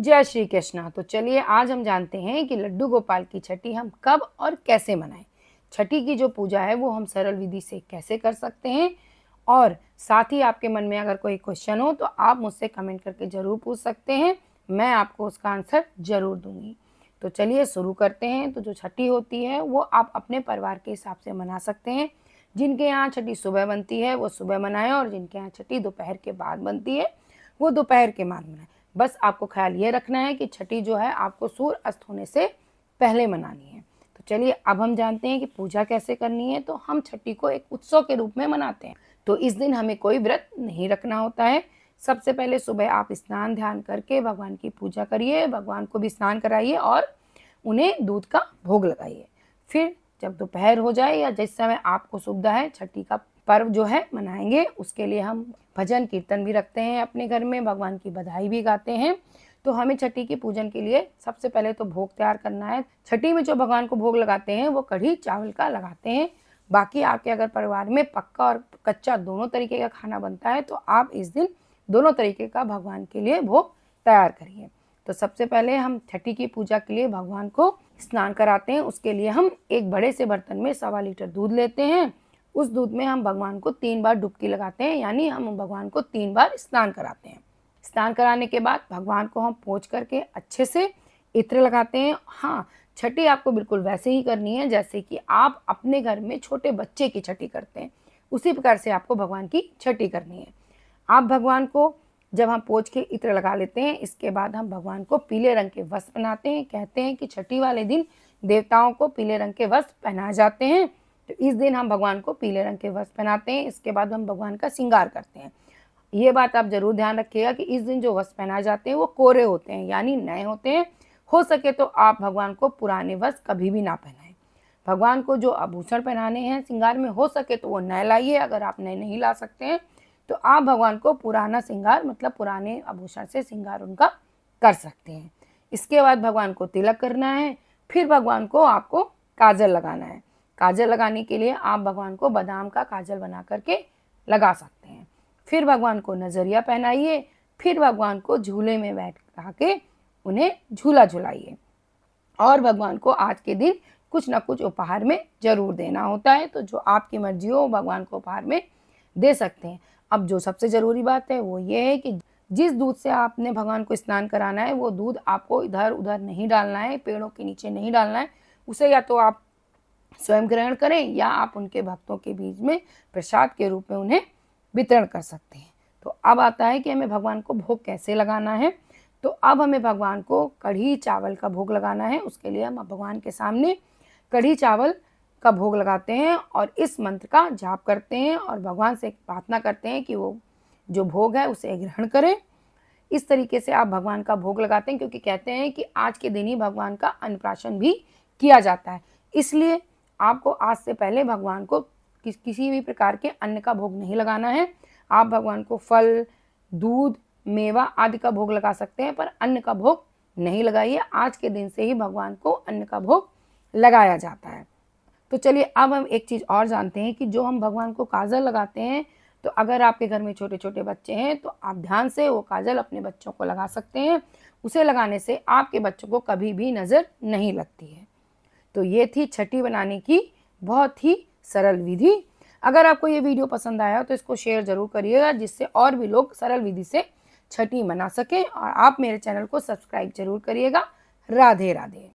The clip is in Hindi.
जय श्री कृष्णा तो चलिए आज हम जानते हैं कि लड्डू गोपाल की छठी हम कब और कैसे मनाएं छठी की जो पूजा है वो हम सरल विधि से कैसे कर सकते हैं और साथ ही आपके मन में अगर कोई क्वेश्चन हो तो आप मुझसे कमेंट करके ज़रूर पूछ सकते हैं मैं आपको उसका आंसर ज़रूर दूंगी तो चलिए शुरू करते हैं तो जो छठी होती है वो आप अपने परिवार के हिसाब से मना सकते हैं जिनके यहाँ छठी सुबह बनती है वो सुबह मनाएं और जिनके यहाँ छठी दोपहर के बाद बनती है वो दोपहर के बाद मनाएं बस आपको ख्याल ये रखना है कि छठी जो है आपको सूर्य अस्त होने से पहले मनानी है तो चलिए अब हम जानते हैं कि पूजा कैसे करनी है तो हम छठी को एक उत्सव के रूप में मनाते हैं तो इस दिन हमें कोई व्रत नहीं रखना होता है सबसे पहले सुबह आप स्नान ध्यान करके भगवान की पूजा करिए भगवान को भी स्नान कराइए और उन्हें दूध का भोग लगाइए फिर जब दोपहर हो जाए या जिस समय आपको सुविधा है छठी का पर्व जो है मनाएंगे उसके लिए हम भजन कीर्तन भी रखते हैं अपने घर में भगवान की बधाई भी गाते हैं तो हमें छठी के पूजन के लिए सबसे पहले तो भोग तैयार करना है छठी में जो भगवान को भोग लगाते हैं वो कढ़ी चावल का लगाते हैं बाकी आपके अगर परिवार में पक्का और कच्चा दोनों तरीके का खाना बनता है तो आप इस दिन दोनों तरीके का भगवान के लिए भोग तैयार करिए तो सबसे पहले हम छठी की पूजा के लिए भगवान को स्नान कराते हैं उसके लिए हम एक बड़े से बर्तन में सवा लीटर दूध लेते हैं उस दूध में हम भगवान को तीन बार डुबकी लगाते हैं यानी हम भगवान को तीन बार स्नान कराते हैं स्नान कराने के बाद भगवान को हम पोच करके अच्छे से इत्र लगाते हैं हाँ छठी आपको बिल्कुल वैसे ही करनी है जैसे कि आप अपने घर में छोटे बच्चे की छठी करते हैं उसी प्रकार से आपको भगवान की छठी करनी है आप भगवान को जब हम पोज के इत्र लगा लेते हैं इसके बाद हम भगवान को पीले रंग के वस्त्र पहनाते हैं कहते हैं कि छठी वाले दिन देवताओं को पीले रंग के वस्त्र पहनाए जाते हैं तो इस दिन हम भगवान को पीले रंग के वस्त्र पहनाते हैं इसके बाद हम भगवान का श्रृंगार करते हैं ये बात आप जरूर ध्यान रखिएगा कि इस दिन जो वस्त्र पहनाए जाते हैं वो कोरे होते हैं यानी नए होते हैं हो सके तो आप भगवान को पुराने वस्त्र कभी भी ना पहनाएं भगवान को जो आभूषण पहनाने हैं श्रृंगार में हो सके तो वो नए लाइए अगर आप नए नहीं ला सकते हैं तो आप भगवान को पुराना श्रृंगार मतलब पुराने आभूषण से श्रृंगार उनका कर सकते हैं इसके बाद भगवान को तिलक करना है फिर भगवान को आपको काजल लगाना है काजल लगाने के लिए आप भगवान को बादाम का काजल बना करके लगा सकते हैं फिर भगवान को नजरिया पहनाइए फिर भगवान को झूले में बैठा के उन्हें झूला झुलाइए और भगवान को आज के दिन कुछ ना कुछ उपहार में जरूर देना होता है तो जो आपकी मर्जी हो भगवान को उपहार में दे सकते हैं अब जो सबसे ज़रूरी बात है वो ये है कि जिस दूध से आपने भगवान को स्नान कराना है वो दूध आपको इधर उधर नहीं डालना है पेड़ों के नीचे नहीं डालना है उसे या तो आप स्वयं ग्रहण करें या आप उनके भक्तों के बीच में प्रसाद के रूप में उन्हें वितरण कर सकते हैं तो अब आता है कि हमें भगवान को भोग कैसे लगाना है तो अब हमें भगवान को कढ़ी चावल का भोग लगाना है उसके लिए हम भगवान के सामने कढ़ी चावल का भोग लगाते हैं और इस मंत्र का जाप करते हैं और भगवान से प्रार्थना करते हैं कि वो जो भोग है उसे ग्रहण करें इस तरीके से आप भगवान का भोग लगाते हैं क्योंकि कहते हैं कि आज के दिन ही भगवान का अन्नप्राशन भी किया जाता है इसलिए आपको आज से पहले भगवान को किस किसी भी प्रकार के अन्न का भोग नहीं लगाना है आप भगवान को फल दूध मेवा आदि का भोग लगा सकते हैं पर अन्न का भोग नहीं लगाइए आज के दिन से ही भगवान को अन्न का भोग लगाया जाता है तो चलिए अब हम एक चीज़ और जानते हैं कि जो हम भगवान को काजल लगाते हैं तो अगर आपके घर में छोटे छोटे बच्चे हैं तो आप ध्यान से वो काजल अपने बच्चों को लगा सकते हैं उसे लगाने से आपके बच्चों को कभी भी नज़र नहीं लगती है तो ये थी छठी बनाने की बहुत ही सरल विधि अगर आपको ये वीडियो पसंद आया हो तो इसको शेयर ज़रूर करिएगा जिससे और भी लोग सरल विधि से छठी मना सकें और आप मेरे चैनल को सब्सक्राइब जरूर करिएगा राधे राधे